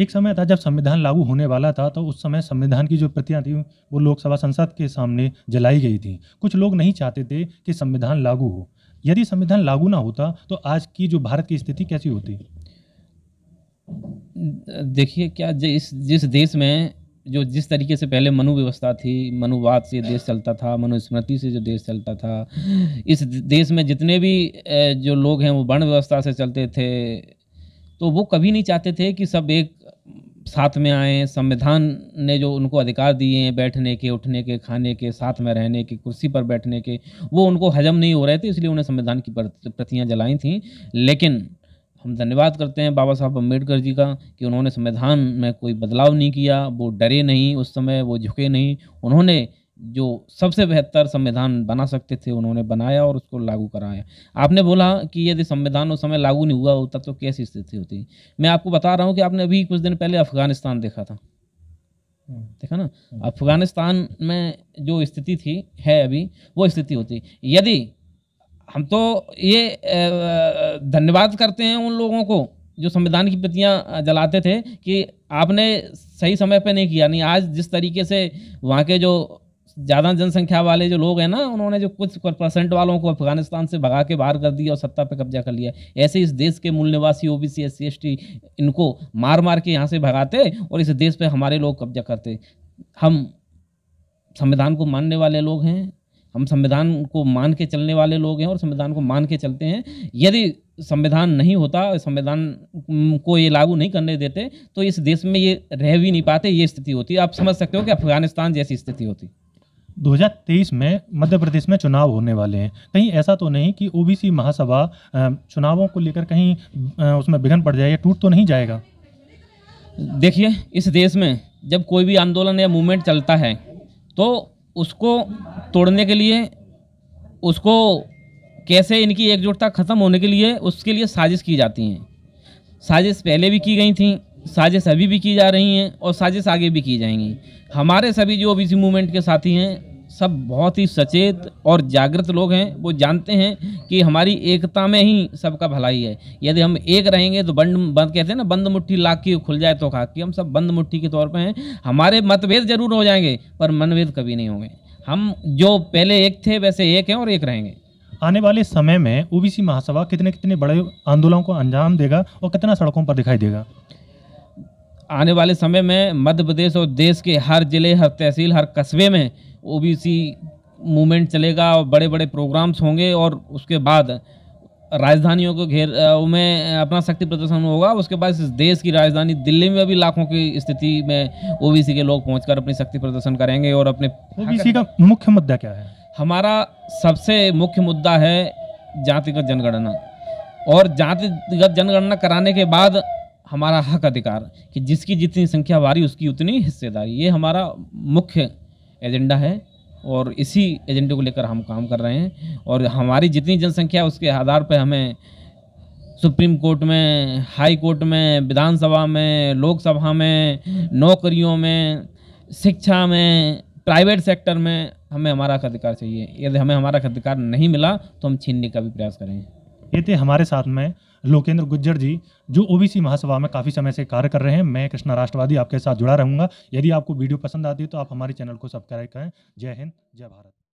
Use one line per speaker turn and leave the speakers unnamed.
एक समय था जब संविधान लागू होने वाला था तो उस समय संविधान की जो प्रतियाँ थी वो लोकसभा संसद के सामने जलाई गई थी कुछ लोग नहीं चाहते थे कि संविधान लागू हो यदि संविधान
लागू ना होता तो आज की जो भारत की स्थिति कैसी होती देखिए क्या जिस जिस देश में जो जिस तरीके से पहले मनु व्यवस्था थी मनुवाद से देश चलता था मनुस्मृति से जो देश चलता था इस देश में जितने भी जो लोग हैं वो वर्ण व्यवस्था से चलते थे तो वो कभी नहीं चाहते थे कि सब एक साथ में आए संविधान ने जो उनको अधिकार दिए हैं बैठने के उठने के खाने के साथ में रहने के कुर्सी पर बैठने के वो उनको हजम नहीं हो रहे थे इसलिए उन्हें संविधान की प्रतियाँ जलाई थी लेकिन हम धन्यवाद करते हैं बाबा साहब अम्बेडकर जी का कि उन्होंने संविधान में कोई बदलाव नहीं किया वो डरे नहीं उस समय वो झुके नहीं उन्होंने जो सबसे बेहतर संविधान बना सकते थे उन्होंने बनाया और उसको लागू कराया आपने बोला कि यदि संविधान उस समय लागू नहीं हुआ होता तो कैसी स्थिति होती मैं आपको बता रहा हूँ कि आपने अभी कुछ दिन पहले अफ़गानिस्तान देखा था देखा ना अफ़गानिस्तान में जो स्थिति थी है अभी वो स्थिति होती यदि हम तो ये धन्यवाद करते हैं उन लोगों को जो संविधान की प्रतियाँ जलाते थे कि आपने सही समय पे नहीं किया नहीं आज जिस तरीके से वहाँ के जो ज़्यादा जनसंख्या वाले जो लोग हैं ना उन्होंने जो कुछ परसेंट वालों को अफगानिस्तान से भगा के बाहर कर दिया और सत्ता पर कब्जा कर लिया ऐसे इस देश के मूल निवासी O B C S C S T इनको मार मार के यहाँ से भगाते और इस देश पर हमारे लोग कब्जा करते हम संविधान को मानने वाले लोग हैं हम संविधान को मान के चलने वाले लोग हैं और संविधान को मान के चलते हैं यदि संविधान नहीं होता संविधान को ये लागू नहीं करने देते तो इस देश में ये रह भी नहीं पाते ये स्थिति होती आप समझ सकते हो कि अफगानिस्तान जैसी स्थिति होती
2023 में मध्य प्रदेश में चुनाव होने वाले हैं कहीं ऐसा तो नहीं कि ओबीसी महासभा चुनावों को लेकर कहीं उसमें विघन पड़ जाए या टूट तो नहीं जाएगा
देखिए इस देश में जब कोई भी आंदोलन या मूवमेंट चलता है तो उसको तोड़ने के लिए उसको कैसे इनकी एकजुटता ख़त्म होने के लिए उसके लिए साजिश की जाती हैं साजिश पहले भी की गई थी साजिश अभी भी की जा रही हैं और साजिश आगे भी की जाएंगी हमारे सभी जो ओबीसी मूवमेंट के साथी हैं सब बहुत ही सचेत और जागृत लोग हैं वो जानते हैं कि हमारी एकता में ही सबका भलाई है यदि हम एक रहेंगे तो बंद बंद कहते हैं ना बंद मुट्ठी लाख की खुल जाए तो खा कि हम सब बंद मुट्ठी के तौर पर हैं हमारे मतभेद जरूर हो जाएंगे पर मनभेद कभी नहीं होंगे हम जो पहले एक थे वैसे एक हैं और एक रहेंगे आने वाले समय में ओबीसी
महासभा कितने कितने बड़े आंदोलनों को अंजाम देगा और कितना सड़कों पर दिखाई देगा
आने वाले समय में मध्य प्रदेश और देश के हर ज़िले हर तहसील हर कस्बे में ओ मूवमेंट चलेगा और बड़े बड़े प्रोग्राम्स होंगे और उसके बाद राजधानियों को घेर में अपना शक्ति प्रदर्शन होगा उसके बाद इस देश की राजधानी दिल्ली में भी लाखों की स्थिति में ओबीसी के लोग पहुंचकर अपनी शक्ति प्रदर्शन करेंगे और अपने ओबीसी का
मुख्य मुद्दा क्या है
हमारा सबसे मुख्य मुद्दा है जातिगत जनगणना और जातिगत जनगणना कराने के बाद हमारा हक अधिकार कि जिसकी जितनी संख्या भारी उसकी उतनी हिस्सेदारी ये हमारा मुख्य एजेंडा है और इसी एजेंडे को लेकर हम काम कर रहे हैं और हमारी जितनी जनसंख्या उसके आधार पर हमें सुप्रीम कोर्ट में हाई कोर्ट में विधानसभा में लोकसभा में नौकरियों में शिक्षा में प्राइवेट सेक्टर में हमें हमारा अधिकार चाहिए यदि हमें हमारा अधिकार नहीं मिला तो हम छीनने का भी प्रयास करेंगे
ये थे हमारे साथ में लोकेंद्र गुज्जर जी जो ओबीसी महासभा में काफ़ी समय से कार्य कर रहे हैं मैं कृष्णा राष्ट्रवादी आपके साथ जुड़ा रहूँगा यदि आपको वीडियो पसंद आती है तो आप हमारे चैनल को सब्सक्राइब करें जय हिंद जय भारत